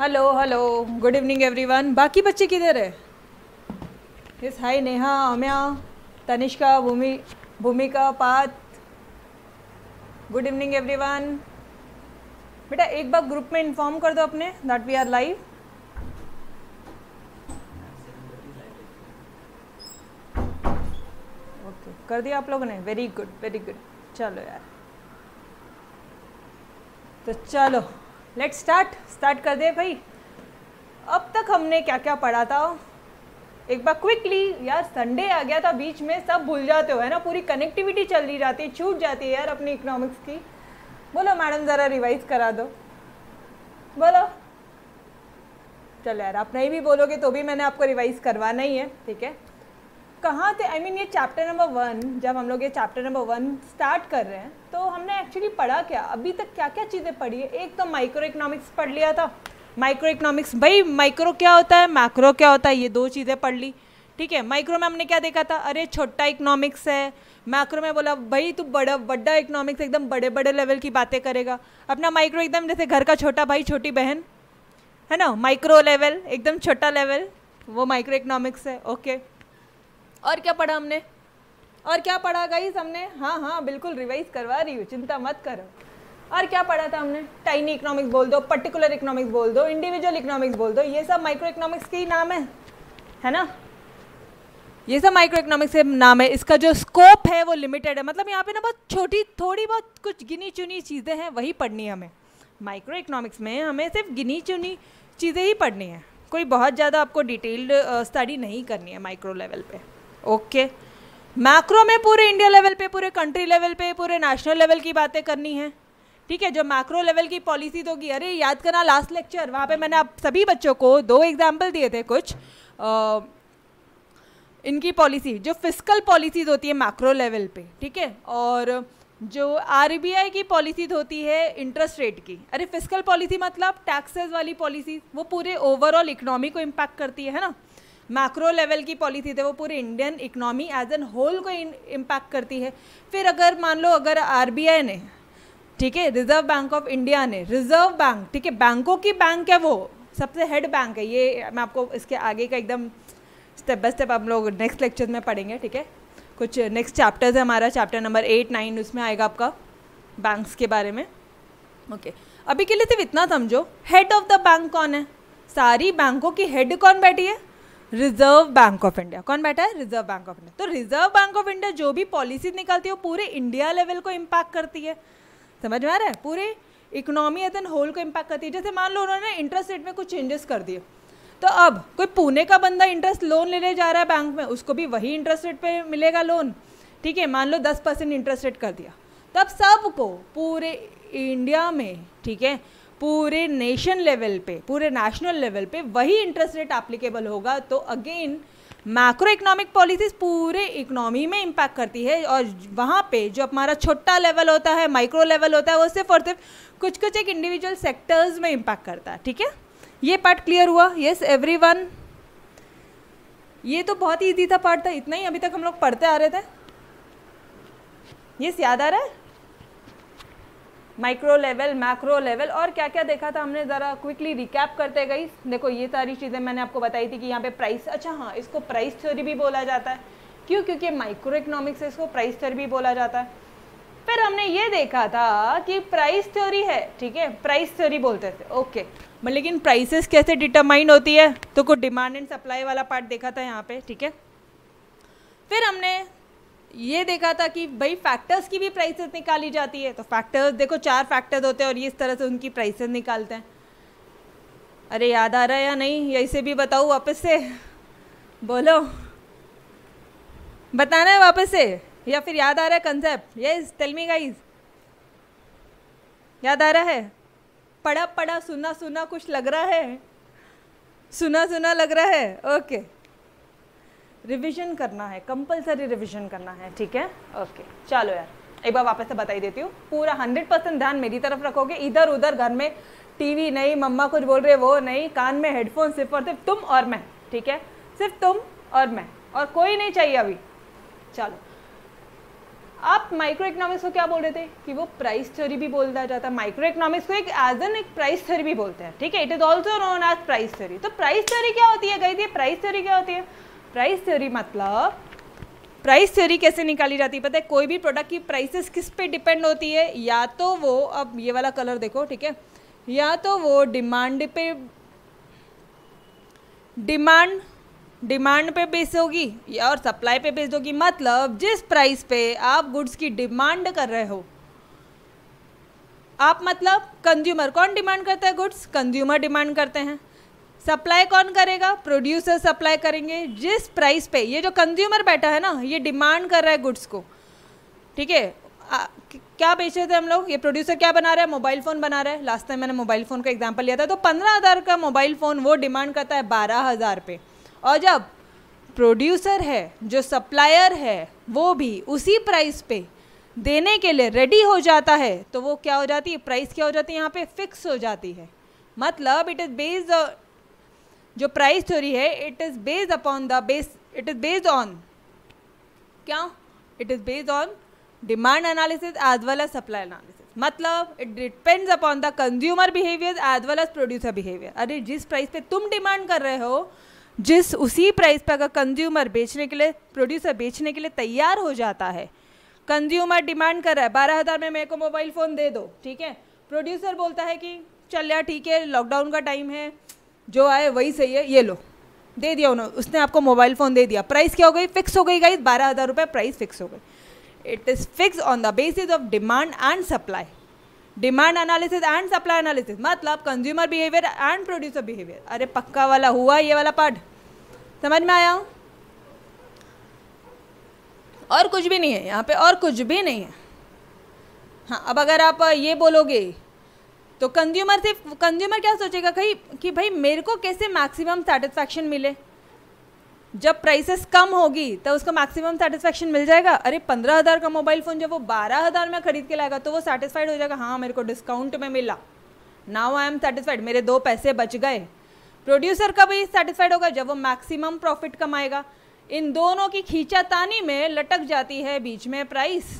Hello hello good evening everyone बाकी बच्चे किधर है यस हाय नेहा अम्या तनिष्का भूमि भूमिका पात गुड इवनिंग एवरीवन बेटा एक बार ग्रुप में इन्फॉर्म कर दो अपने that we are live okay कर दिया आप लोगों ने वेरी गुड वेरी गुड चलो यार तो चलो लेट स्टार्ट स्टार्ट कर दे भाई अब तक हमने क्या क्या पढ़ा था एक बार क्विकली यार संडे आ गया था बीच में सब भूल जाते हो है ना पूरी कनेक्टिविटी चल रही जाती है छूट जाती है यार अपनी इकोनॉमिक्स की बोलो मैडम ज़रा रिवाइज करा दो बोलो चलो यार आप नहीं भी बोलोगे तो भी मैंने आपको रिवाइज करवाना ही है ठीक है कहाँ थे आई I मीन mean, ये चैप्टर नंबर वन जब हम लोग ये चैप्टर नंबर वन स्टार्ट कर रहे हैं तो हमने एक्चुअली पढ़ा क्या अभी तक क्या क्या चीज़ें पढ़ी है एक तो माइक्रो इकोनॉमिक्स पढ़ लिया था माइक्रो इकोनॉमिक्स भाई माइक्रो क्या होता है मैक्रो क्या होता है ये दो चीज़ें पढ़ ली ठीक है माइक्रो में हमने क्या देखा था अरे छोटा इकोनॉमिक्स है मैक्रो में बोला भाई तू बड़ा बड़ा इकोनॉमिक्स एकदम बड़े बड़े लेवल की बातें करेगा अपना माइक्रो एकदम जैसे घर का छोटा भाई छोटी बहन है ना माइक्रो लेवल एकदम छोटा लेवल वो माइक्रो इकोनॉमिक्स है ओके okay. और क्या पढ़ा हमने और क्या पढ़ा गई हमने हाँ हाँ बिल्कुल रिवाइज करवा रही हूँ चिंता मत करो और क्या पढ़ा था हमने टाइनी इकोनॉमिक्स बोल दो पर्टिकुलर इकोनॉमिक्स बोल दो इंडिविजुअल इकोनॉमिक्स बोल दो ये सब माइक्रो इकोनॉमिक्स के ही नाम है है ना ये सब माइक्रो इकोनॉमिक्स के नाम है इसका जो स्कोप है वो लिमिटेड है मतलब यहाँ पे ना बहुत छोटी थोड़ी बहुत कुछ गिनी चुनी चीज़ें हैं वही पढ़नी है हमें माइक्रो इकोनॉमिक्स में हमें सिर्फ गिनी चुनी चीज़ें ही पढ़नी है कोई बहुत ज़्यादा आपको डिटेल्ड स्टडी नहीं करनी है माइक्रो लेवल पर ओके मैक्रो में पूरे इंडिया लेवल पे पूरे कंट्री लेवल पे पूरे नेशनल लेवल की बातें करनी है ठीक है जो मैक्रो लेवल की पॉलिसी तो की अरे याद करना लास्ट लेक्चर वहाँ पे मैंने आप सभी बच्चों को दो एग्जाम्पल दिए थे कुछ आ, इनकी पॉलिसी जो फिजिकल पॉलिसीज होती है मैक्रो लेवल पे ठीक है और जो आर की पॉलिसीज होती है इंटरेस्ट रेट की अरे फिजिकल पॉलिसी मतलब टैक्सेस वाली पॉलिसी वो पूरे ओवरऑल इकोनॉमी को इम्पैक्ट करती है ना मैक्रो लेवल की पॉलिसी थे वो पूरे Indian economy as an whole को इम्पैक्ट करती है फिर अगर मान लो अगर आर ने ठीक है रिजर्व बैंक ऑफ इंडिया ने रिजर्व बैंक ठीक है बैंकों की बैंक है वो सबसे हेड बैंक है ये मैं आपको इसके आगे का एकदम स्टेप बाय स्टेप हम लोग नेक्स्ट लेक्चर में पढ़ेंगे ठीक है कुछ नेक्स्ट चैप्टर्स है हमारा चैप्टर नंबर एट नाइन उसमें आएगा आपका बैंक्स के बारे में ओके okay. अभी के लिए सिर्फ इतना समझो हेड ऑफ द बैंक कौन है सारी बैंकों की हेड कौन बैठी है रिजर्व बैंक ऑफ इंडिया कौन बैठा है रिजर्व बैंक ऑफ इंडिया तो रिजर्व बैंक ऑफ इंडिया जो भी पॉलिसी निकालती है वो पूरे इंडिया लेवल को इम्पैक्ट करती है समझ में आ रहा है पूरे इकोनॉमी एज एन होल को इम्पैक्ट करती है जैसे मान लो उन्होंने इंटरेस्ट रेट में कुछ चेंजेस कर दिए तो अब कोई पुणे का बंदा इंटरेस्ट लोन लेने जा रहा है बैंक में उसको भी वही इंटरेस्ट रेट पे मिलेगा लोन ठीक है मान लो दस परसेंट इंटरेस्ट रेट कर दिया तब सबको पूरे इंडिया में ठीक है पूरे नेशन लेवल पे पूरे नेशनल लेवल पे वही इंटरेस्ट रेट एप्लीकेबल होगा तो अगेन मैक्रो इकोनॉमिक पॉलिसीज पूरे इकोनॉमी में इम्पैक्ट करती है और वहाँ पे जो हमारा छोटा लेवल होता है माइक्रो लेवल होता है वो सिर्फ और सिर्फ कुछ कुछ एक इंडिविजुअल सेक्टर्स में इम्पैक्ट करता है ठीक है ये पार्ट क्लियर हुआ येस एवरी वन ये तो बहुत ही ईजी था पार्ट था इतना ही अभी तक हम लोग पढ़ते आ रहे थे येस याद आ रहा है माइक्रो लेवल मैक्रो लेवल और क्या क्या देखा था हमने ज़रा क्विकली रिकैप करते गई देखो ये सारी चीज़ें मैंने आपको बताई थी कि यहाँ पे प्राइस अच्छा हाँ इसको प्राइस थ्योरी भी बोला जाता है क्यों क्योंकि माइक्रो इकोनॉमिक्स से इसको प्राइस थ्योरी भी बोला जाता है फिर हमने ये देखा था कि प्राइस थ्योरी है ठीक है प्राइस थ्योरी बोलते थे ओके लेकिन प्राइसेस कैसे डिटरमाइन होती है तो कुछ डिमांड एंड सप्लाई वाला पार्ट देखा था यहाँ पे ठीक है फिर हमने ये देखा था कि भाई फैक्टर्स की भी प्राइसेस निकाली जाती है तो फैक्टर्स देखो चार फैक्टर्स होते हैं और इस तरह से उनकी प्राइसेस निकालते हैं अरे याद आ रहा है या नहीं या इसे भी बताओ वापस से बोलो बताना है वापस से या फिर याद आ रहा है concept yes tell me guys याद आ रहा है पढ़ा पढ़ा सुना सुना कुछ लग रहा है सुना सुना लग रहा है ओके okay. रिविजन करना है कंपलसरी रिविजन करना है ठीक है ओके चलो यार एक बार वापस से बताई देती हूँ पूरा हंड्रेड परसेंट ध्यान मेरी तरफ रखोगे इधर उधर घर में टीवी नहीं मम्मा कुछ बोल रहे वो नहीं कान में हेडफोन सिर्फ और सिर्फ तुम और मैं ठीक है सिर्फ तुम और मैं और कोई नहीं चाहिए अभी चलो आप माइक्रो इकोनॉमिक्स को क्या बोल रहे थे कि वो प्राइस थ्योरी भी बोलता जाता है माइक्रो इकोनॉमिक्स को एक एज एन एक प्राइस थ्योरी भी बोलते हैं ठीक है it is also known as price theory तो प्राइस थ्योरी क्या होती है गई थी प्राइस थ्योरी क्या होती है प्राइस थ्योरी मतलब प्राइस थ्योरी कैसे निकाली जाती है पता है कोई भी प्रोडक्ट की प्राइसेस किस पे डिपेंड होती है या तो वो अब ये वाला कलर देखो ठीक है या तो वो डिमांड पे डिमांड डिमांड पे बेस होगी और सप्लाई पे बेस होगी मतलब जिस प्राइस पे आप गुड्स की डिमांड कर रहे हो आप मतलब कंज्यूमर कौन डिमांड करता है गुड्स कंज्यूमर डिमांड करते हैं सप्लाई कौन करेगा प्रोड्यूसर सप्लाई करेंगे जिस प्राइस पे ये जो कंज्यूमर बैठा है ना ये डिमांड कर रहा है गुड्स को ठीक है क्या बेच रहे थे हम लोग ये प्रोड्यूसर क्या बना रहा है मोबाइल फ़ोन बना रहा है लास्ट टाइम मैंने मोबाइल फ़ोन का एग्जाम्पल लिया था तो पंद्रह हज़ार का मोबाइल फ़ोन वो डिमांड करता है बारह हज़ार पे और जब प्रोड्यूसर है जो सप्लायर है वो भी उसी प्राइस पे देने के लिए रेडी हो जाता है तो वो क्या हो जाती है प्राइस क्या हो जाती है यहाँ पे फिक्स हो जाती है मतलब इट इज़ बेस्ड जो प्राइस थ्योरी है it is based upon the base it is based on क्या it is based on demand analysis as well as supply analysis मतलब it depends upon the consumer behaviour as well as producer behaviour अरे जिस price पे तुम demand कर रहे हो जिस उसी प्राइस पे अगर कंज्यूमर बेचने के लिए प्रोड्यूसर बेचने के लिए तैयार हो जाता है कंज्यूमर डिमांड कर रहा है बारह हज़ार में मेरे को मोबाइल फ़ोन दे दो ठीक है प्रोड्यूसर बोलता है कि चल यार ठीक है लॉकडाउन का टाइम है जो आए वही सही है ये लो दे दिया उन्होंने उसने आपको मोबाइल फ़ोन दे दिया प्राइस क्या हो गई फिक्स हो गई गाइज बारह हज़ार रुपये प्राइस फिक्स हो गई it is fix on the basis of demand and supply demand analysis and supply analysis मतलब consumer behaviour and producer behaviour अरे पक्का वाला हुआ ये वाला पार्ट समझ में आया हूँ और कुछ भी नहीं है यहाँ पे और कुछ भी नहीं है हाँ अब अगर आप ये बोलोगे तो कंज्यूमर से कंज्यूमर क्या सोचेगा कहीं कि भाई मेरे को कैसे मैक्सिमम सेटिस्फैक्शन मिले जब प्राइसेस कम होगी तो उसको मैक्सिमम सेटिस्फैक्शन मिल जाएगा अरे पंद्रह हज़ार का मोबाइल फ़ोन जब वो बारह हज़ार में खरीद के लाएगा तो वो सेटिस्फाइड हो जाएगा हाँ मेरे को डिस्काउंट में मिला नाउ आई एम सेटिस्फाइड मेरे दो पैसे बच गए प्रोड्यूसर का भी सेटिस्फाइड होगा जब वो मैक्सिमम प्रॉफिट कमाएगा इन दोनों की खींचातानी में लटक जाती है बीच में प्राइस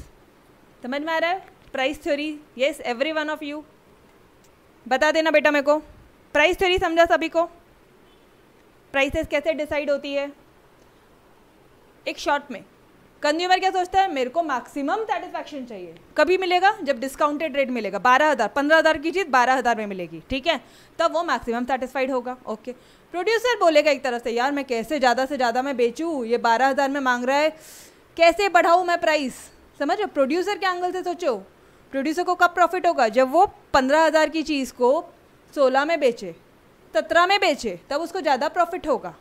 समझ में आ रहा है price theory yes every one of you बता देना बेटा मेरे को प्राइस थ्योरी समझा सभी को प्राइसेस कैसे डिसाइड होती है एक शॉर्ट में कंज्यूमर क्या सोचता है मेरे को मैक्सिमम सेटिस्फैक्शन चाहिए कभी मिलेगा जब डिस्काउंटेड रेट मिलेगा बारह हज़ार पंद्रह हज़ार की चीज़ बारह हज़ार में मिलेगी ठीक है तब वो मैक्सिमम सेटिस्फाइड होगा ओके प्रोड्यूसर बोलेगा एक तरफ से यार मैं कैसे ज़्यादा से ज़्यादा मैं बेचूँ ये बारह हज़ार में मांग रहा है कैसे बढ़ाऊँ मैं प्राइस समझ रहे प्रोड्यूसर के एंगल से सोचो प्रोड्यूसर को कब प्रॉफिट होगा जब वो पंद्रह हज़ार की चीज़ को सोलह में बेचे सत्रह में बेचे तब उसको ज़्यादा प्रॉफिट होगा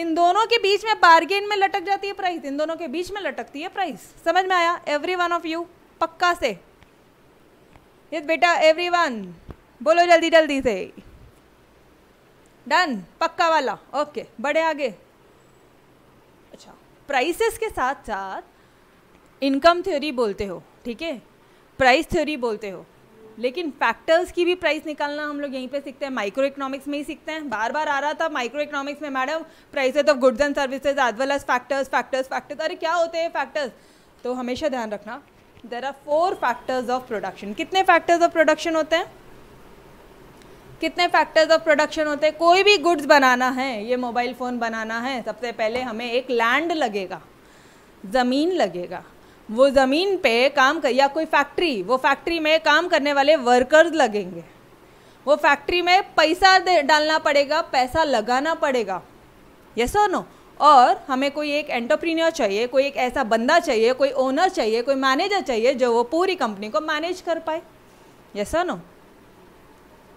इन दोनों के बीच में बार्गेन में लटक जाती है प्राइस इन दोनों के बीच में लटकती है प्राइस समझ में आया एवरी वन ऑफ यू पक्का से ये बेटा एवरी वन बोलो जल्दी जल्दी से डन पक्का वाला ओके बड़े आगे अच्छा प्राइसेस के साथ साथ इनकम थ्योरी बोलते हो ठीक है प्राइस थ्योरी बोलते हो लेकिन फैक्टर्स की भी प्राइस निकालना हम लोग यहीं पे सीखते हैं माइक्रो इकोनॉमिक्स में ही सीखते हैं बार बार आ रहा था माइक्रो इकोनॉमिक्स में madam price of goods and services as well as factors factors factors अरे क्या होते हैं फैक्टर्स तो हमेशा ध्यान रखना there are four factors of production कितने फैक्टर्स ऑफ प्रोडक्शन होते हैं कितने फैक्टर्स ऑफ प्रोडक्शन होते हैं कोई भी गुड्स बनाना है ये मोबाइल फ़ोन बनाना है सबसे पहले हमें एक लैंड लगेगा ज़मीन लगेगा वो ज़मीन पे काम कर या कोई फैक्ट्री वो फैक्ट्री में काम करने वाले वर्कर्स लगेंगे वो फैक्ट्री में पैसा डालना पड़ेगा पैसा लगाना पड़ेगा ये सो नो और हमें कोई एक एंटरप्रीनियर चाहिए कोई एक ऐसा बंदा चाहिए कोई ओनर चाहिए कोई मैनेजर चाहिए जो वो पूरी कंपनी को मैनेज कर पाए ये सो नो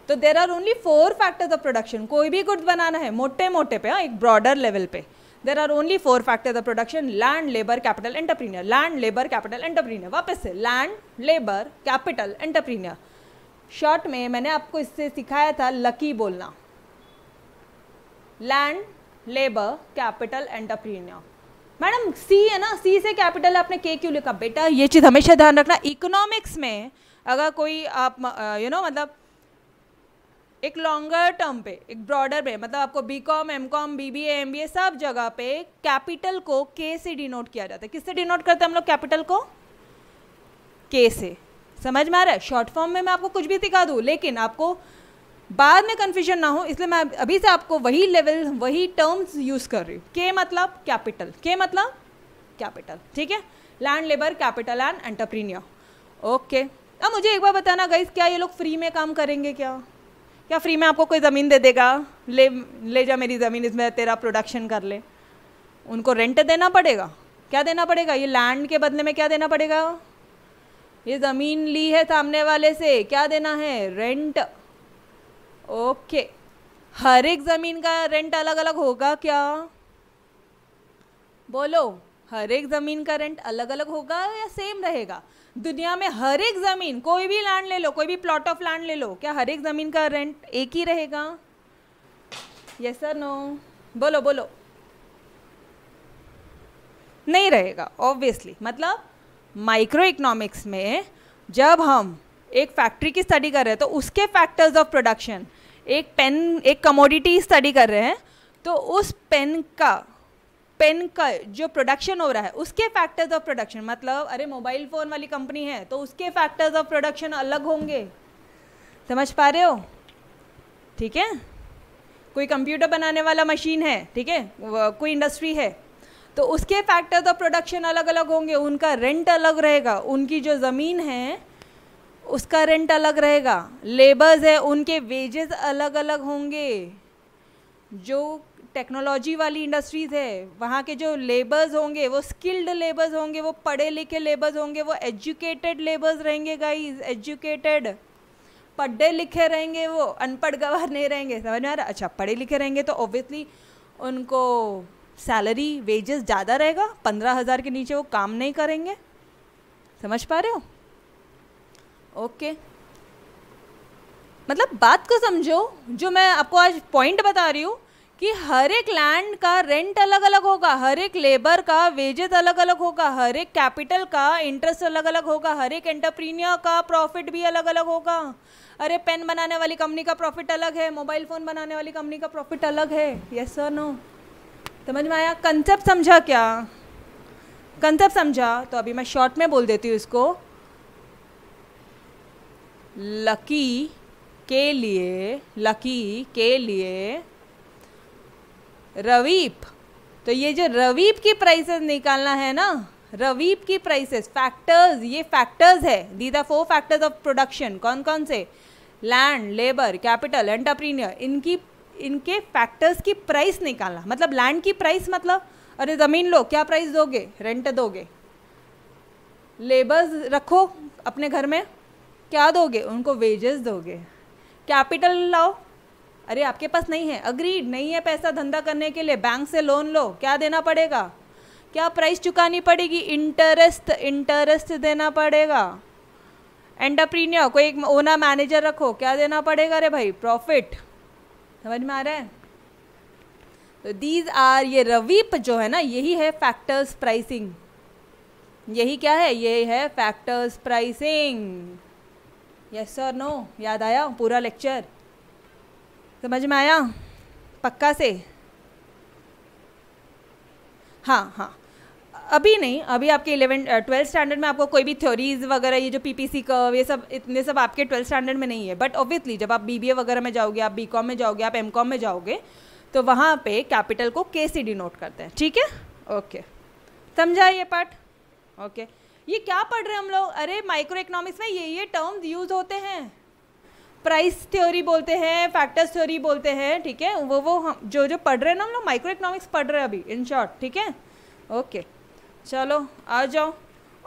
तो there are only four factors of production कोई भी गुड्स बनाना है मोटे मोटे पे हाँ एक ब्रॉडर लेवल पे there are only four factor the production land labour capital entrepreneur land labour capital entrepreneur वापस से land labour capital entrepreneur short में मैंने आपको इससे सिखाया था लकी बोलना land labour capital entrepreneur madam सी है ना सी से कैपिटल आपने के क्यों लिखा बेटा ये चीज़ हमेशा ध्यान रखना इकोनॉमिक्स में अगर कोई आप यू नो मतलब एक लॉन्गर टर्म पे एक ब्रॉडर पे मतलब आपको B com M com B B M B A सब जगह पे कैपिटल को के से डिनोट किया जाता है किससे डिनोट करते हैं हम लोग कैपिटल को के से समझ में आ रहा है शॉर्ट फॉर्म में मैं आपको कुछ भी सिखा दूँ लेकिन आपको बाद में कन्फ्यूजन ना हो इसलिए मैं अभी से आपको वही लेवल वही टर्म्स यूज़ कर रही हूँ के मतलब कैपिटल के मतलब कैपिटल ठीक है land labour capital and entrepreneur okay अब मुझे एक बार बताना गाइज क्या ये लोग फ्री में काम करेंगे क्या क्या फ्री में आपको कोई ज़मीन दे देगा ले ले जा मेरी ज़मीन इसमें तेरा प्रोडक्शन कर ले उनको रेंट देना पड़ेगा क्या देना पड़ेगा ये लैंड के बदले में क्या देना पड़ेगा ये ज़मीन ली है सामने वाले से क्या देना है रेंट ओके हर एक ज़मीन का रेंट अलग अलग होगा क्या बोलो हर एक ज़मीन का रेंट अलग अलग होगा या सेम रहेगा दुनिया में हर एक ज़मीन कोई भी लैंड ले लो कोई भी प्लॉट ऑफ लैंड ले लो क्या हर एक ज़मीन का रेंट एक ही रहेगा यस सर नो बोलो बोलो नहीं रहेगा ऑब्वियसली मतलब माइक्रो इकोनॉमिक्स में जब हम एक फैक्ट्री की स्टडी कर रहे हैं तो उसके फैक्टर्स ऑफ प्रोडक्शन एक पेन एक कमोडिटी स्टडी कर रहे हैं तो उस पेन का पेन का जो प्रोडक्शन हो रहा है उसके फैक्टर्स ऑफ प्रोडक्शन मतलब अरे मोबाइल फ़ोन वाली कंपनी है तो उसके फैक्टर्स ऑफ प्रोडक्शन अलग होंगे समझ पा रहे हो ठीक है कोई कंप्यूटर बनाने वाला मशीन है ठीक है कोई इंडस्ट्री है तो उसके फैक्टर्स ऑफ प्रोडक्शन अलग अलग होंगे उनका रेंट अलग रहेगा उनकी जो ज़मीन है उसका रेंट अलग रहेगा लेबर्स है उनके वेजेस अलग अलग होंगे जो टेक्नोलॉजी वाली इंडस्ट्रीज़ है वहाँ के जो लेबर्स होंगे वो स्किल्ड लेबर्स होंगे वो पढ़े लिखे लेबर्स होंगे वो एजुकेटेड लेबर्स रहेंगे गाइज एजुकेटेड पढ़े लिखे रहेंगे वो अनपढ़ गवार नहीं रहेंगे समझ में आ रहा अच्छा पढ़े लिखे रहेंगे तो ऑब्वियसली उनको सैलरी वेजेस ज़्यादा रहेगा पंद्रह हज़ार के नीचे वो काम नहीं करेंगे समझ पा रहे हो ओके मतलब बात को समझो जो मैं आपको आज पॉइंट बता रही हूँ कि हर एक लैंड का रेंट अलग अलग होगा हर एक लेबर का वेजेस अलग अलग होगा हर एक कैपिटल का इंटरेस्ट अलग अलग होगा हर एक एंटरप्रीनियर का प्रॉफिट भी अलग अलग होगा अरे पेन बनाने वाली कंपनी का प्रॉफिट अलग है मोबाइल फ़ोन बनाने वाली कंपनी का प्रॉफिट अलग है यस सर नो समझ में आया कंसेप्ट समझा क्या कंसेप्ट समझा तो अभी मैं शॉर्ट में बोल देती हूँ इसको लकी के लिए लकी के लिए रवीप तो ये जो रवीप की प्राइसेस निकालना है ना रवीप की प्राइसेस फैक्टर्स ये फैक्टर्स है the the four factors of production कौन कौन से लैंड लेबर कैपिटल एंटरप्रीनियर इनकी इनके फैक्टर्स की प्राइस निकालना मतलब लैंड की प्राइस मतलब अरे ज़मीन लो क्या प्राइस दोगे रेंट दोगे लेबर्स रखो अपने घर में क्या दोगे उनको वेजेस दोगे कैपिटल लाओ अरे आपके पास नहीं है अग्रीड नहीं है पैसा धंधा करने के लिए बैंक से लोन लो क्या देना पड़ेगा क्या प्राइस चुकानी पड़ेगी इंटरेस्ट इंटरेस्ट देना पड़ेगा एंटरप्रीनियर कोई एक ओना मैनेजर रखो क्या देना पड़ेगा अरे भाई प्रॉफिट समझ में आ रहा है तो दीज आर ये रवीप जो है ना यही है फैक्टर्स प्राइसिंग यही क्या है ये है factors pricing yes sir no याद आया पूरा लेक्चर समझ में आया पक्का से हाँ हाँ अभी नहीं अभी आपके इलेवन ट्वेल्थ स्टैंडर्ड में आपको कोई भी थ्योरीज वगैरह ये जो पी पी सी कर्व ये सब इतने सब आपके ट्वेल्थ स्टैंडर्ड में नहीं है बट ऑब्वियसली जब आप बी बी ए वगैरह में जाओगे आप बी कॉम में जाओगे आप एम कॉम में जाओगे तो वहाँ पे कैपिटल को के सी डिनोट करते हैं ठीक है ओके समझा ये पार्ट ओके ये क्या पढ़ रहे हैं हम लोग अरे माइक्रो इकोनॉमिक्स में ये ये टर्म्स यूज़ होते हैं प्राइस थ्योरी बोलते हैं फैक्टर्स थ्योरी बोलते हैं ठीक है वो वो हम जो जो पढ़ रहे हैं ना हम लोग माइक्रो इकोनॉमिक्स पढ़ रहे हैं अभी इन शॉर्ट ठीक है ओके चलो आ जाओ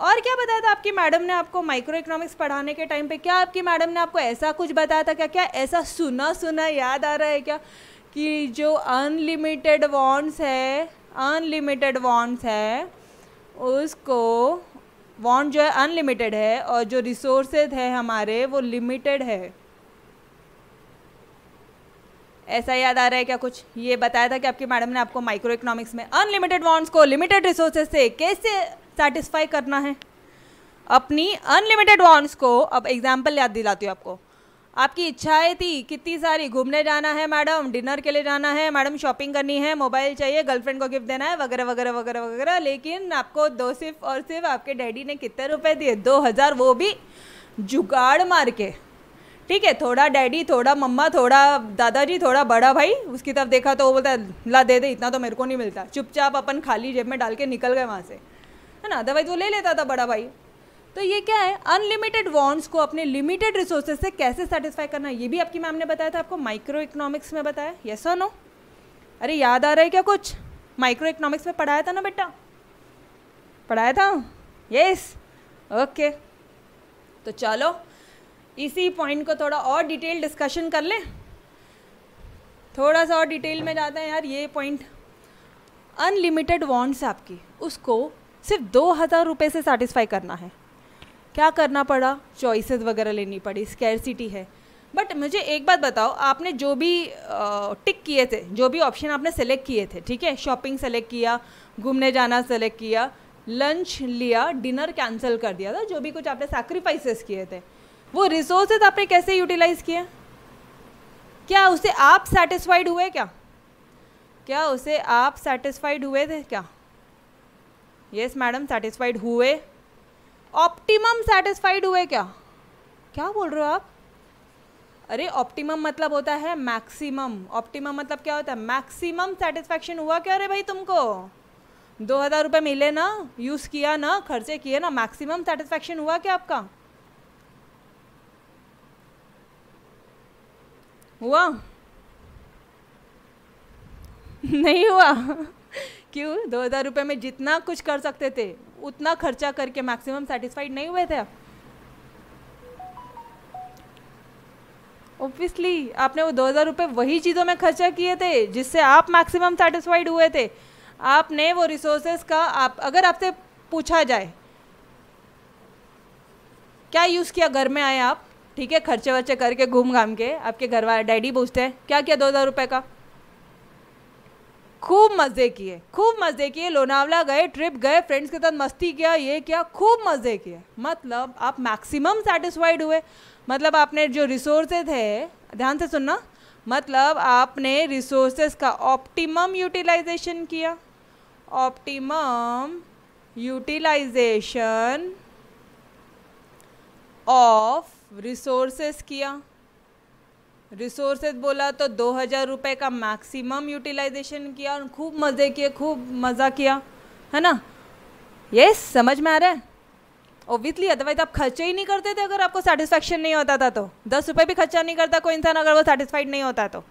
और क्या बताया था आपकी मैडम ने आपको माइक्रो इकोनॉमिक्स पढ़ाने के टाइम पे क्या आपकी मैडम ने आपको ऐसा कुछ बताया था क्या क्या ऐसा सुना सुना याद आ रहा है क्या कि जो अनलिमिटेड वॉन्ट्स है अनलिमिटेड वॉन्ट्स है उसको वॉन्ट जो है अनलिमिटेड है और जो रिसोर्सेज है हमारे वो लिमिटेड है ऐसा याद आ रहा है क्या कुछ ये बताया था कि आपकी मैडम ने आपको माइक्रो इकोनॉमिक्स में अनलिमिटेड वॉन्ट्स को लिमिटेड रिसोर्सेज से कैसे सेटिस्फाई करना है अपनी अनलिमिटेड वॉन्ट्स को अब एग्जाम्पल याद दिलाती हूँ आपको आपकी इच्छाएं थी कितनी सारी घूमने जाना है मैडम डिनर के लिए जाना है मैडम शॉपिंग करनी है मोबाइल चाहिए गर्लफ्रेंड को गिफ्ट देना है वगैरह वगैरह वगैरह वगैरह लेकिन आपको दो सिर्फ और सिर्फ आपके डैडी ने कितने रुपए दिए दो हज़ार वो भी जुगाड़ मार के ठीक है थोड़ा डैडी थोड़ा मम्मा थोड़ा दादाजी थोड़ा बड़ा भाई उसकी तरफ देखा तो वो बोलता है ला दे दे इतना तो मेरे को नहीं मिलता चुपचाप अपन खाली जेब में डाल के निकल गए वहाँ से है ना अदरवाइज वो ले लेता था बड़ा भाई तो ये क्या है अनलिमिटेड वॉन्ट्स को अपने लिमिटेड रिसोर्सेज से कैसे सेटिस्फाई करना ये भी आपकी मैम ने बताया था आपको माइक्रो इकोनॉमिक्स में बताया यस और नो अरे याद आ रहा है क्या कुछ माइक्रो इकोनॉमिक्स में पढ़ाया था ना बेटा पढ़ाया था यस ओके तो चलो इसी पॉइंट को थोड़ा और डिटेल डिस्कशन कर लें थोड़ा सा और डिटेल में जाते हैं यार ये पॉइंट अनलिमिटेड वॉन्ट्स आपकी उसको सिर्फ दो हज़ार रुपये से सेटिस्फाई करना है क्या करना पड़ा चॉइसेस वगैरह लेनी पड़ी स्कैरसिटी है बट मुझे एक बात बताओ आपने जो भी टिक किए थे जो भी ऑप्शन आपने सेलेक्ट किए थे ठीक है शॉपिंग सेलेक्ट किया घूमने जाना सेलेक्ट किया लंच लिया डिनर कैंसिल कर दिया था जो भी कुछ आपने सेक्रीफाइसेस किए थे वो रिसोर्सेज आपने कैसे यूटिलाइज किए क्या उसे आप सेटिस्फाइड हुए क्या क्या उसे आप सेटिस्फाइड हुए थे क्या यस मैडम सेटिस्फाइड हुए ऑप्टिमम सेटिस्फाइड हुए क्या क्या बोल रहे हो आप अरे ऑप्टिमम मतलब होता है मैक्सिमम ऑप्टिमम मतलब क्या होता है मैक्सिमम सेटिस्फैक्शन हुआ क्या अरे भाई तुमको दो हज़ार रुपये मिले ना यूज़ किया ना खर्चे किए ना मैक्सिमम सेटिस्फैक्शन हुआ क्या आपका हुआ नहीं हुआ क्यों दो हज़ार रुपये में जितना कुछ कर सकते थे उतना खर्चा करके मैक्सिमम सेटिस्फाइड नहीं हुए थे ऑब्वियसली आपने वो दो हज़ार रुपये वही चीज़ों में खर्चा किए थे जिससे आप मैक्सिमम सेटिस्फाइड हुए थे आपने वो रिसोर्सेस का आप अगर आपसे पूछा जाए क्या यूज़ किया घर में आए आप ठीक है खर्चे वर्चे करके घूम घाम के आपके घर वाले डैडी पूछते हैं क्या किया दो हज़ार रुपये का खूब मज़े किए खूब मज़े किए लोनावला गए ट्रिप गए फ्रेंड्स के साथ मस्ती किया ये किया खूब मज़े किए मतलब आप मैक्सिमम सेटिस्फाइड हुए मतलब आपने जो रिसोर्सेज है ध्यान से सुनना मतलब आपने रिसोर्सेज का ऑप्टिमम यूटिलाइजेशन किया ऑप्टिमम यूटिलाइजेशन ऑफ रिसोर्सेस किया रिसोर्सेस बोला तो दो हज़ार रुपये का मैक्सिमम यूटिलाइजेशन किया और खूब मज़े किए खूब मज़ा किया है ना ये yes, समझ में आ रहा है ओबियसली अदरवाइज आप खर्चे ही नहीं करते थे अगर आपको सेटिस्फेक्शन नहीं होता था तो दस रुपये भी खर्चा नहीं करता कोई इंसान अगर वो सेटिस्फाइड नहीं होता तो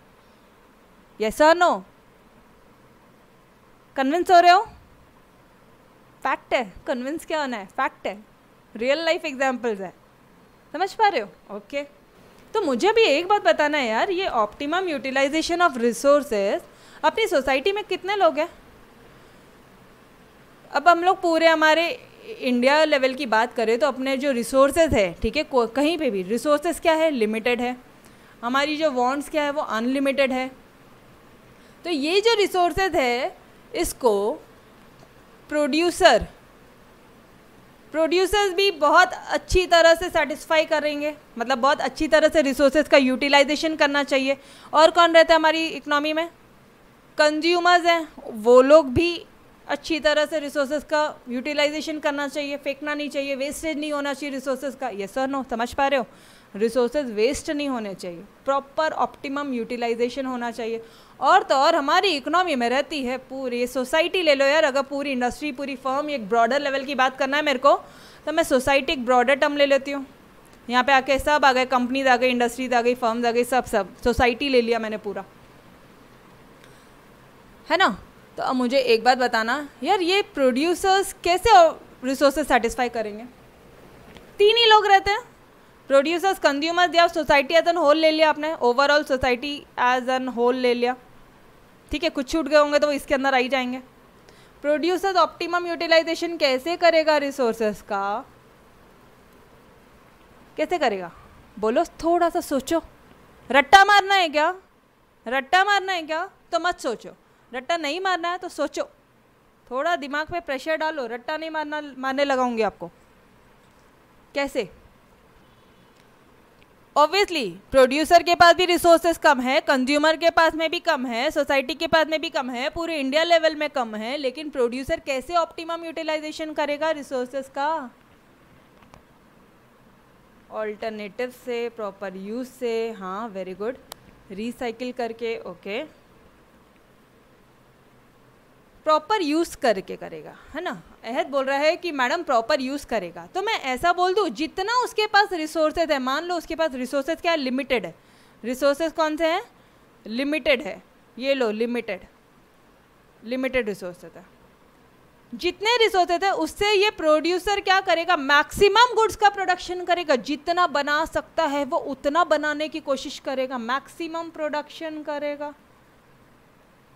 यस सर नो कन्विंस हो रहे हो फैक्ट है कन्विंस क्या होना है फैक्ट है रियल लाइफ एग्जाम्पल्स है समझ पा रहे हो ओके तो मुझे भी एक बात बताना है यार ये ऑप्टिमम यूटिलाइजेशन ऑफ रिसोर्सेज अपनी सोसाइटी में कितने लोग हैं अब हम लोग पूरे हमारे इंडिया लेवल की बात करें तो अपने जो रिसोर्सेज है ठीक है कहीं पे भी रिसोर्सेज क्या है लिमिटेड है हमारी जो वॉन्ट्स क्या है वो अनलिमिटेड है तो ये जो रिसोर्सेज है इसको प्रोड्यूसर प्रोड्यूसर्स भी बहुत अच्छी तरह से सेटिस्फाई करेंगे मतलब बहुत अच्छी तरह से रिसोर्सेज का यूटिलाइजेशन करना चाहिए और कौन रहता है हमारी इकनॉमी में कंज्यूमर्स हैं वो लोग भी अच्छी तरह से रिसोर्सेज का यूटिलाइजेशन करना चाहिए फेंकना नहीं चाहिए वेस्टेज नहीं होना चाहिए रिसोर्सेज का ये सर नो समझ पा रहे हो रिसोर्सेज वेस्ट नहीं होने चाहिए प्रॉपर ऑप्टिमम यूटिलाइजेशन होना चाहिए और तो और हमारी इकोनॉमी में रहती है पूरी सोसाइटी ले लो यार अगर पूरी इंडस्ट्री पूरी फर्म एक ब्रॉडर लेवल की बात करना है मेरे को तो मैं सोसाइटी एक ब्रॉडर टर्म ले लेती हूँ यहाँ पे आके सब आ गए कंपनीज आ गई इंडस्ट्रीज आ गई फर्म्स आ गई सब सब सोसाइटी ले लिया मैंने पूरा है ना तो अब मुझे एक बात बताना यार ये प्रोड्यूसर्स कैसे रिसोर्सेज सेटिस्फाई करेंगे तीन ही लोग रहते हैं प्रोड्यूसर्स कंज्यूमर्स या सोसाइटी एज एन होल ले लिया आपने overall society as an whole ले लिया ठीक है कुछ छूट गए होंगे तो वो इसके अंदर आ ही जाएंगे प्रोड्यूसर्स ऑप्टिमम यूटिलाइजेशन कैसे करेगा रिसोर्सेस का कैसे करेगा बोलो थोड़ा सा सोचो रट्टा मारना है क्या रट्टा मारना है क्या तो मत सोचो रट्टा नहीं मारना है तो सोचो थोड़ा दिमाग पे प्रेशर डालो रट्टा नहीं मारना मारने लगाऊंगी आपको कैसे ऑब्वियसली प्रोड्यूसर के पास भी रिसोर्सेस कम है कंज्यूमर के पास में भी कम है सोसाइटी के पास में भी कम है पूरे इंडिया लेवल में कम है लेकिन प्रोड्यूसर कैसे ऑप्टिमम यूटिलाइजेशन करेगा रिसोर्सेस का ऑल्टरनेटिव से प्रॉपर यूज से हाँ वेरी गुड रिसाइकिल करके ओके okay. प्रॉपर यूज़ करके करेगा है ना अहद बोल रहा है कि मैडम प्रॉपर यूज़ करेगा तो मैं ऐसा बोल दूँ जितना उसके पास रिसोर्सेज है मान लो उसके पास रिसोर्सेज क्या लिमिटेड है रिसोर्सेज कौन से हैं लिमिटेड है ये लो लिमिटेड लिमिटेड रिसोर्सेज है जितने रिसोर्सेज है उससे ये प्रोड्यूसर क्या करेगा मैक्सिमम गुड्स का प्रोडक्शन करेगा जितना बना सकता है वो उतना बनाने की कोशिश करेगा मैक्सिमम प्रोडक्शन करेगा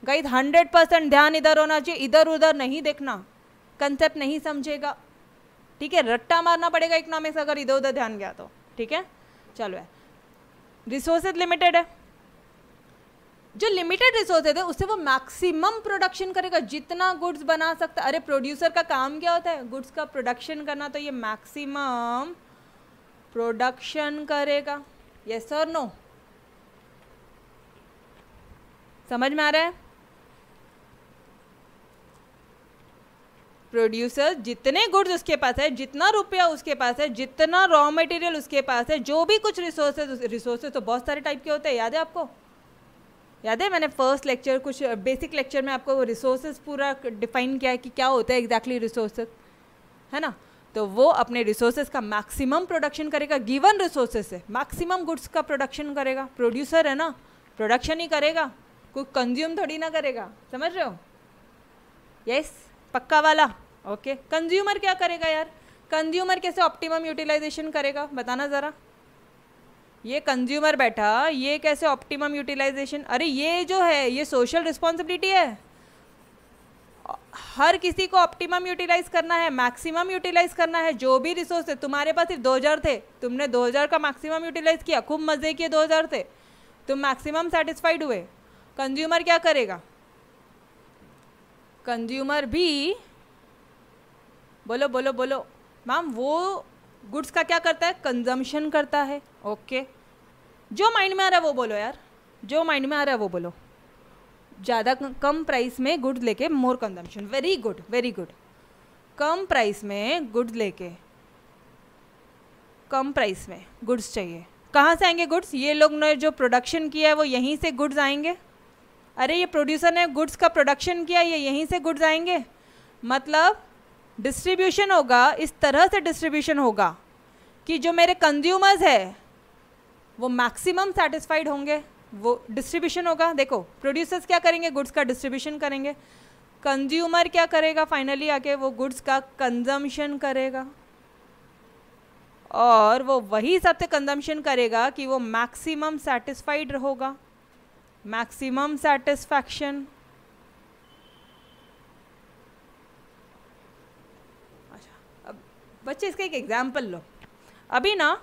गाइड हंड्रेड परसेंट ध्यान इधर होना चाहिए इधर उधर नहीं देखना कंसेप्ट नहीं समझेगा ठीक है रट्टा मारना पड़ेगा इकोनॉमिक्स अगर इधर उधर ध्यान गया तो ठीक है चलो है रिसोर्सेज लिमिटेड है जो लिमिटेड रिसोर्सेज है उससे वो मैक्सिमम प्रोडक्शन करेगा जितना गुड्स बना सकता अरे प्रोड्यूसर का काम क्या होता है गुड्स का प्रोडक्शन करना तो ये मैक्सिमम प्रोडक्शन करेगा यस और नो समझ में आ रहा है प्रोड्यूसर जितने गुड्स उसके पास है जितना रुपया उसके पास है जितना रॉ मटेरियल उसके पास है जो भी कुछ रिसोर्सेज रिसोर्सेज तो बहुत सारे टाइप के होते हैं याद है आपको याद है मैंने फर्स्ट लेक्चर कुछ बेसिक लेक्चर में आपको रिसोर्सेज पूरा डिफाइन किया है कि क्या होता है एग्जैक्टली रिसोर्सेज है ना तो वो अपने रिसोर्सेज का मैक्सिमम प्रोडक्शन करेगा गिवन रिसोर्सेज से मैक्सिमम गुड्स का प्रोडक्शन करेगा प्रोड्यूसर है ना प्रोडक्शन ही करेगा कोई कंज्यूम थोड़ी ना करेगा समझ रहे हो यस yes? पक्का वाला ओके कंज्यूमर क्या करेगा यार कंज्यूमर कैसे ऑप्टिमम यूटिलाइजेशन करेगा बताना ज़रा ये कंज्यूमर बैठा ये कैसे ऑप्टिमम यूटिलाइजेशन अरे ये जो है ये सोशल रिस्पॉन्सिबिलिटी है हर किसी को ऑप्टिमम यूटिलाइज करना है मैक्सिमम यूटिलाइज करना है जो भी रिसोर्स है तुम्हारे पास सिर्फ 2000 थे तुमने 2000 का मैक्सिमम यूटिलाइज किया खूब मज़े किए 2000 थे तुम मैक्सिमम सेटिस्फाइड हुए कंज्यूमर क्या करेगा कंज्यूमर भी बोलो बोलो बोलो मैम वो गुड्स का क्या करता है कंजम्पशन करता है ओके जो माइंड में आ रहा है वो बोलो यार जो माइंड में आ रहा है वो बोलो ज़्यादा कम प्राइस में गुड्स लेके more consumption very good very good कम प्राइस में गुड्स लेके कम प्राइस में गुड्स चाहिए कहाँ से आएंगे गुड्स ये लोग ने जो प्रोडक्शन किया है वो यहीं से गुड्स आएंगे अरे ये प्रोड्यूसर ने गुड्स का प्रोडक्शन किया ये यहीं से गुड्स आएंगे मतलब डिस्ट्रीब्यूशन होगा इस तरह से डिस्ट्रीब्यूशन होगा कि जो मेरे कंज्यूमर्स है वो मैक्सिमम सेटिस्फाइड होंगे वो डिस्ट्रीब्यूशन होगा देखो प्रोड्यूसर्स क्या करेंगे गुड्स का डिस्ट्रीब्यूशन करेंगे कंज्यूमर क्या करेगा फाइनली आके वो गुड्स का कंजम्पशन करेगा और वो वही हिसाब से कंजम्पशन करेगा कि वो मैक्सिमम सेटिस्फाइड होगा मैक्सिमम सेटिस्फैक्शन अच्छा अब बच्चे इसका एक एग्जाम्पल लो अभी ना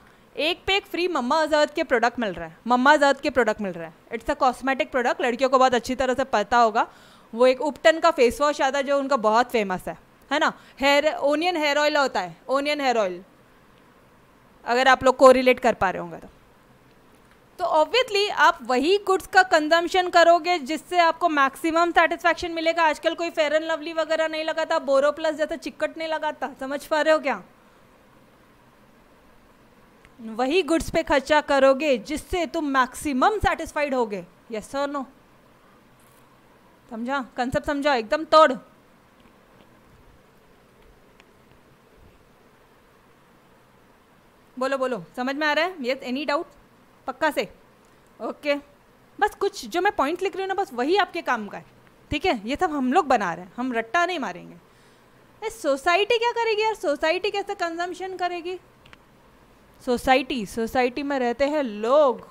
एक पे एक फ्री मम्मा आज़ाद के प्रोडक्ट मिल रहा है मम्मा आज़ाद के प्रोडक्ट मिल रहा है इट्स अ कॉस्मेटिक प्रोडक्ट लड़कियों को बहुत अच्छी तरह से पता होगा वो एक उपटन का फेस वॉश आता है जो उनका बहुत फेमस है है ना हेयर ओनियन हेयर ऑयल होता है ओनियन हेयर ऑयल अगर आप लोग को रिलेट कर पा रहे होंगे तो तो ऑब्वियसली आप वही गुड्स का कंजम्पशन करोगे जिससे आपको मैक्सिमम सेटिस्फेक्शन मिलेगा आजकल कोई फेयर एंड लवली वगैरह नहीं लगाता बोरो प्लस जैसा चिकट नहीं लगाता समझ पा रहे हो क्या वही गुड्स पे खर्चा करोगे जिससे तुम मैक्सिमम सेटिस्फाइड होगे यस और नो समझा कंसेप्ट समझा एकदम तोड़ बोलो बोलो समझ में आ रहा है यस एनी डाउट पक्का से ओके बस कुछ जो मैं पॉइंट लिख रही हूँ ना बस वही आपके काम का है ठीक है ये सब हम लोग बना रहे हैं हम रट्टा नहीं मारेंगे सोसाइटी क्या करेगी यार सोसाइटी कैसे कंजम्पशन करेगी सोसाइटी सोसाइटी में रहते हैं लोग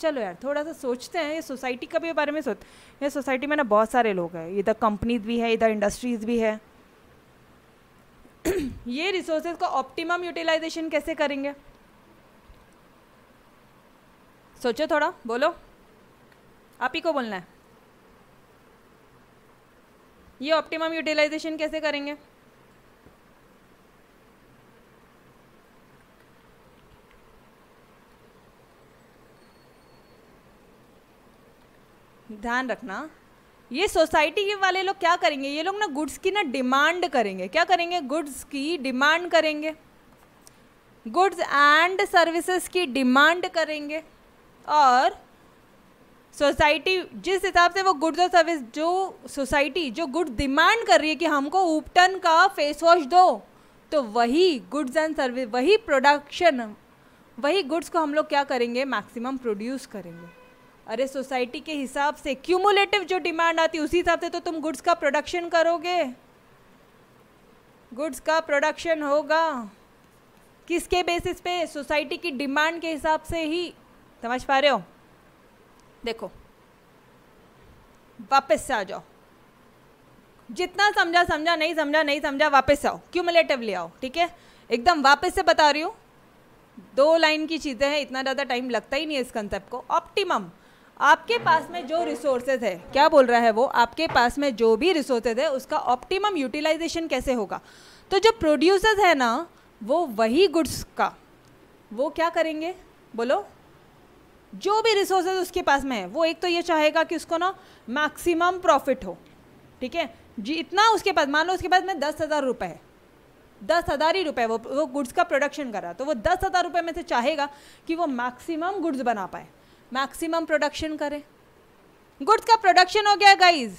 चलो यार थोड़ा सा सोचते हैं ये सोसाइटी का भी बारे में सोच ये सोसाइटी में ना बहुत सारे लोग हैं इधर कंपनीज भी है इधर इंडस्ट्रीज भी है ये रिसोर्सेज का ऑप्टिमम यूटिलाइजेशन कैसे करेंगे सोचो थोड़ा बोलो आप ही को बोलना है ये ऑप्टिमम यूटिलाइजेशन कैसे करेंगे ध्यान रखना ये सोसाइटी के वाले लोग क्या करेंगे ये लोग ना गुड्स की ना डिमांड करेंगे क्या करेंगे गुड्स की डिमांड करेंगे गुड्स एंड सर्विसेज की डिमांड करेंगे और सोसाइटी जिस हिसाब से वो गुड्स और सर्विस जो सोसाइटी जो गुड डिमांड कर रही है कि हमको ऊपटन का फेस वॉश दो तो वही गुड्स एंड सर्विस वही प्रोडक्शन वही गुड्स को हम लोग क्या करेंगे मैक्सिमम प्रोड्यूस करेंगे अरे सोसाइटी के हिसाब से क्यूमुलेटिव जो डिमांड आती है उसी हिसाब से तो तुम गुड्स का प्रोडक्शन करोगे गुड्स का प्रोडक्शन होगा किसके बेसिस पे सोसाइटी की डिमांड के हिसाब से ही समझ पा रहे हो देखो वापस से आ जाओ जितना समझा समझा नहीं समझा नहीं समझा वापस आओ क्यूमुलेटिव ले आओ ठीक है एकदम वापस से बता रही हूँ दो लाइन की चीज़ें हैं इतना ज़्यादा टाइम लगता ही नहीं है इस कंसेप्ट को ऑप्टिमम आपके पास में जो रिसोर्सेज है क्या बोल रहा है वो आपके पास में जो भी रिसोर्सेज है उसका ऑप्टिमम यूटिलाइजेशन कैसे होगा तो जो प्रोड्यूसर्स है ना वो वही गुड्स का वो क्या करेंगे बोलो जो भी रिसोर्सेज उसके पास में है वो एक तो ये चाहेगा कि उसको ना मैक्सिमम प्रॉफिट हो ठीक है जी इतना उसके पास मान लो उसके पास में दस हज़ार रुपये है दस हज़ार ही रुपये वो वो गुड्स का प्रोडक्शन कर रहा तो वो दस हज़ार रुपये में से चाहेगा कि वो मैक्सिमम गुड्स बना पाए मैक्सिमम प्रोडक्शन करे गुड्स का प्रोडक्शन हो गया गाइज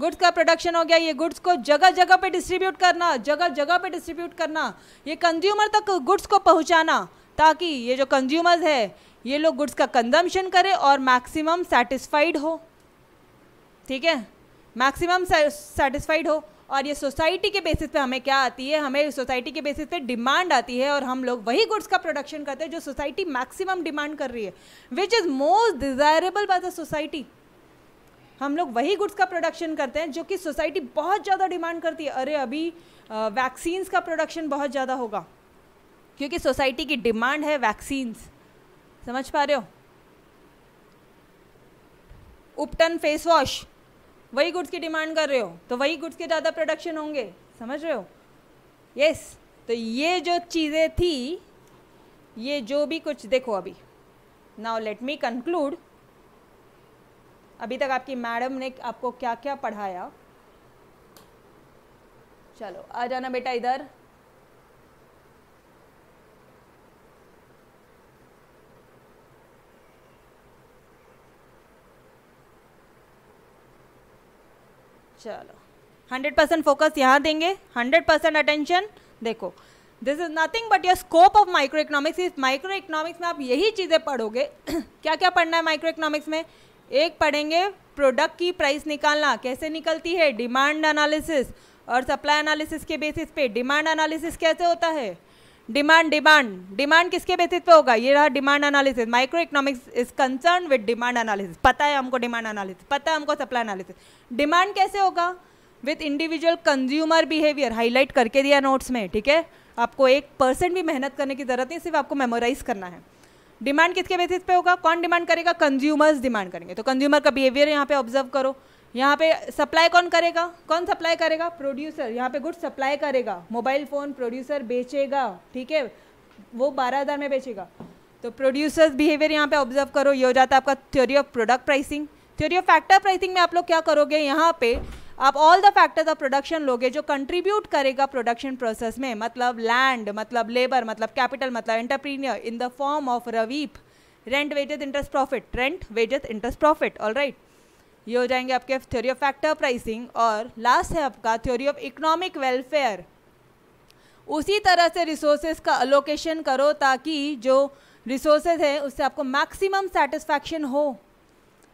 गुड्स का प्रोडक्शन हो गया ये गुड्स को जगह जगह पे डिस्ट्रीब्यूट करना जगह जगह पे डिस्ट्रीब्यूट करना ये कंज्यूमर तक गुड्स को पहुंचाना ताकि ये जो कंज्यूमर्स है ये लोग गुड्स का कंजम्पशन करें और मैक्सिमम सेटिस्फाइड हो ठीक है मैक्सिमम सेटिस्फाइड हो और ये सोसाइटी के बेसिस पे हमें क्या आती है हमें सोसाइटी के बेसिस पे डिमांड आती है और हम लोग वही गुड्स का प्रोडक्शन करते हैं जो सोसाइटी मैक्सिमम डिमांड कर रही है which is most desirable by the society हम लोग वही गुड्स का प्रोडक्शन करते हैं जो कि सोसाइटी बहुत ज़्यादा डिमांड करती है अरे अभी वैक्सीन्स का प्रोडक्शन बहुत ज़्यादा होगा क्योंकि सोसाइटी की डिमांड है वैक्सीन्स समझ पा रहे हो उपटन फेस वॉश वही गुड्स की डिमांड कर रहे हो तो वही गुड्स के ज़्यादा प्रोडक्शन होंगे समझ रहे हो यस yes. तो ये जो चीज़ें थी ये जो भी कुछ देखो अभी नाउ लेट मी कंक्लूड अभी तक आपकी मैडम ने आपको क्या क्या पढ़ाया चलो आ जाना बेटा इधर चलो हंड्रेड परसेंट फोकस यहाँ देंगे हंड्रेड परसेंट अटेंशन देखो this is nothing but your scope of micro economics इस माइक्रो इकोनॉमिक्स में आप यही चीज़ें पढ़ोगे क्या क्या पढ़ना है माइक्रो इकोनॉमिक्स में एक पढ़ेंगे प्रोडक्ट की प्राइस निकालना कैसे निकलती है डिमांड एनालिसिस और सप्लाई एनालिसिस के बेसिस पे डिमांड एनालिसिस कैसे होता है डिमांड डिमांड डिमांड किसके बेसिस पे होगा ये रहा demand analysis micro economics is concern with demand analysis पता है हमको डिमांड एनालिसिस पता है हमको सप्लाई एनालिसिस डिमांड कैसे होगा with individual consumer behaviour highlight करके दिया नोट्स में ठीक है आपको एक परसेंट भी मेहनत करने की जरूरत नहीं सिर्फ आपको मेमोराइज करना है डिमांड किसके बेसिस पे होगा कौन डिमांड करेगा कंज्यूमर्स डिमांड करेंगे तो कंज्यूमर का बिहेवियर यहाँ पे ऑब्जर्व करो यहाँ पे सप्लाई कौन करेगा कौन सप्लाई करेगा प्रोड्यूसर यहाँ पे गुड सप्लाई करेगा मोबाइल फ़ोन प्रोड्यूसर बेचेगा ठीक है वो बारह हज़ार में बेचेगा तो प्रोड्यूसर्स बिहेवियर यहाँ पे ऑब्जर्व करो ये हो जाता है आपका theory of product pricing theory of factor pricing में आप लोग क्या करोगे यहाँ पे आप all the factors of production लोगे जो कंट्रीब्यूट करेगा प्रोडक्शन प्रोसेस में मतलब लैंड मतलब लेबर मतलब कैपिटल मतलब entrepreneur in the form of रवीप rent wages interest profit rent wages interest profit all right ये हो जाएंगे आपके थ्योरी ऑफ फैक्टर प्राइसिंग और लास्ट है आपका थ्योरी ऑफ इकोनॉमिक वेलफेयर उसी तरह से रिसोर्सेज का अलोकेशन करो ताकि जो रिसोर्सेज है उससे आपको मैक्सिमम सेटिस्फैक्शन हो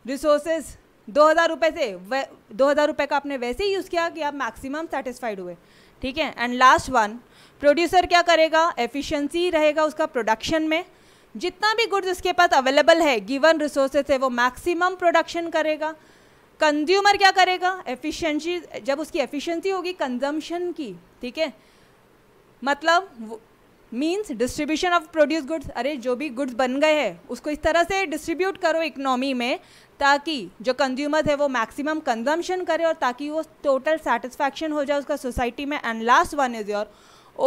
रिसोर्सेज दो हज़ार रुपये से दो हज़ार रुपये का आपने वैसे ही यूज़ किया कि आप मैक्सिमम सेटिस्फाइड हुए ठीक है एंड लास्ट वन प्रोड्यूसर क्या करेगा एफिशिएंसी रहेगा उसका प्रोडक्शन में जितना भी गुड्स उसके पास अवेलेबल है गिवन रिसोर्सेज है वो मैक्सिमम प्रोडक्शन करेगा कंज्यूमर क्या करेगा एफिशिएंसी जब उसकी एफिशिएंसी होगी कंजम्पशन की ठीक है मतलब means distribution of produce goods अरे जो भी गुड्स बन गए हैं उसको इस तरह से डिस्ट्रीब्यूट करो इकनॉमी में ताकि जो कंज्यूमर है वो मैक्सिमम कंजम्पशन करे और ताकि वो टोटल सेटिस्फैक्शन हो जाए उसका सोसाइटी में and last one is your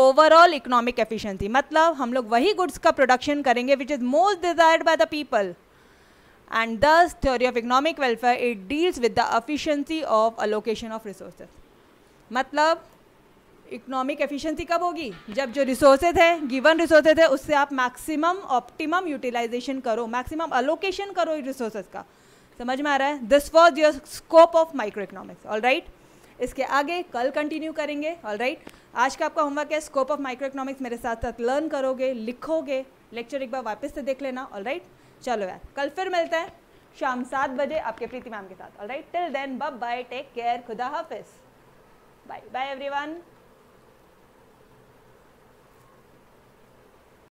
overall economic efficiency मतलब हम लोग वही गुड्स का प्रोडक्शन करेंगे which is most desired by the people and thus theory of economic welfare it deals with the efficiency of allocation of resources मतलब economic efficiency कब होगी जब जो रिसोर्सेज है गिवन रिसोर्सेज है उससे आप मैक्सिमम ऑप्टिमम यूटिलाइजेशन करो मैक्सिमम अलोकेशन करो रिसोर्सेज का समझ में आ रहा है this was your scope of micro economics all right इसके आगे कल कंटिन्यू करेंगे ऑल राइट right? आज का आपका होमवर्क है स्कोप ऑफ माइक्रो इकोनॉमिक्स मेरे साथ साथ लर्न करोगे लिखोगे लेक्चर एक बार वापस से देख लेना ऑल राइट right? चलो यार कल फिर मिलते हैं शाम सात बजे आपके प्रीति मैम के साथ all right till then bye take care खुदा हाफिज बाय बाय एवरीवन